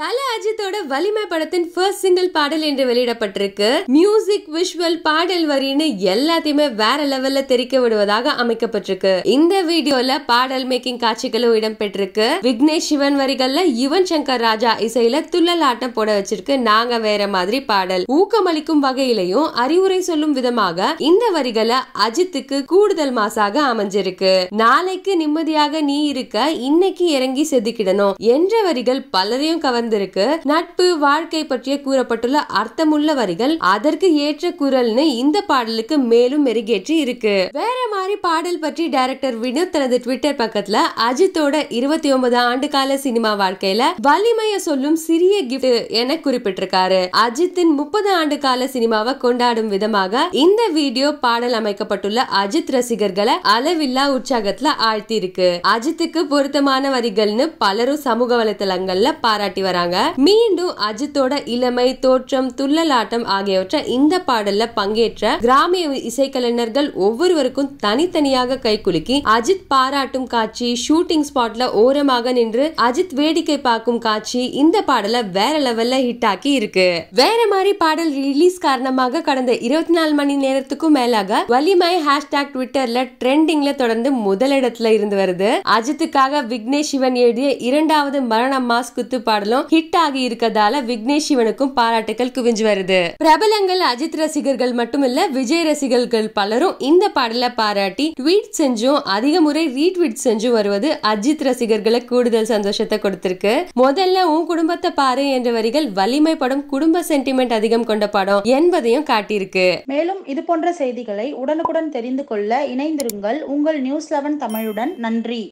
தல அஜித்தோட வலிமை படத்தின் ஃபர்ஸ்ட் சிங்கிள் பாடல் என்று வெளியிடப்பட்டிருக்கு மியூசிக் விஷுவல் பாடல் வரின்னு எல்லாத்தையுமே வேற லெவல்ல தெரிக்க விடுவதாக அமைக்கப்பட்டிருக்கு இந்த வீடியோல பாடல் மேக்கிங் காட்சிகளும் இடம்பெற்றிருக்கு விக்னேஷ் சிவன் வரிகள்ல யுவன் சங்கர் ராஜா இசையில துள்ளல் ஆட்டம் போட வச்சிருக்கு நாங்க வேற மாதிரி பாடல் ஊக்கமளிக்கும் வகையிலையும் அறிவுரை சொல்லும் விதமாக இந்த வரிகளை அஜித்துக்கு கூடுதல் மாசாக அமைஞ்சிருக்கு நாளைக்கு நிம்மதியாக நீ இருக்க இன்னைக்கு இறங்கி செதுக்கிடணும் என்ற வரிகள் பலரையும் கவர்ந்து வந்திருக்கு நட்பு வாழ்க்கை பற்றிய கூறப்பட்டுள்ள அர்த்தமுள்ள வரிகள் அதற்கு ஏற்ற குரல்னு இந்த பாடலுக்கு மேலும் மெருகேற்றி இருக்கு வேற மாதிரி பாடல் பற்றி டைரக்டர் வினோத் தனது ட்விட்டர் பக்கத்துல அஜித்தோட இருபத்தி ஒன்பது ஆண்டு கால சினிமா வாழ்க்கையில வலிமைய சொல்லும் சிறிய கிஃப்ட் என குறிப்பிட்டிருக்காரு அஜித்தின் முப்பது ஆண்டு கால சினிமாவை கொண்டாடும் விதமாக இந்த வீடியோ பாடல் அமைக்கப்பட்டுள்ள அஜித் ரசிகர்களை அளவில்லா உற்சாகத்துல ஆழ்த்தி இருக்கு அஜித்துக்கு பொருத்தமான வரிகள்னு பலரும் சமூக வலைதளங்கள்ல பாராட்டி வராங்க பண்றாங்க மீண்டும் அஜித்தோட இளமை தோற்றம் துள்ளலாட்டம் ஆகியவற்றை இந்த பாடல்ல பங்கேற்ற கிராமிய இசைக்கலைஞர்கள் ஒவ்வொருவருக்கும் தனித்தனியாக கை குலுக்கி அஜித் பாராட்டும் காட்சி ஷூட்டிங் ஸ்பாட்ல ஓரமாக நின்று அஜித் வேடிக்கை பார்க்கும் காட்சி இந்த பாடல வேற லெவல்ல ஹிட் ஆக்கி இருக்கு வேற மாதிரி பாடல் ரிலீஸ் காரணமாக கடந்த இருபத்தி நாலு மணி நேரத்துக்கும் மேலாக வலிமை ஹேஷ்டாக் ட்விட்டர்ல ட்ரெண்டிங்ல தொடர்ந்து முதலிடத்துல இருந்து வருது அஜித்துக்காக விக்னேஷ் சிவன் எழுதிய இரண்டாவது மரண மாஸ் குத்து பாடலும் படம் ஹிட் ஆகி இருக்கிறதால விக்னேஷ் சிவனுக்கும் பாராட்டுகள் குவிஞ்சு வருது பிரபலங்கள் அஜித் ரசிகர்கள் மட்டுமில்ல விஜய் ரசிகர்கள் பலரும் இந்த பாடல பாராட்டி ட்வீட் செஞ்சும் அதிக முறை ரீட்வீட் செஞ்சும் வருவது அஜித் ரசிகர்களை கூடுதல் சந்தோஷத்தை கொடுத்திருக்கு முதல்ல உன் குடும்பத்தை பாரு என்ற வரிகள் வலிமை படம் குடும்ப சென்டிமெண்ட் அதிகம் கொண்ட படம் என்பதையும் காட்டியிருக்கு மேலும் இது போன்ற செய்திகளை உடனுக்குடன் தெரிந்து கொள்ள இணைந்திருங்கள் உங்கள் நியூஸ் லெவன் தமிழுடன் நன்றி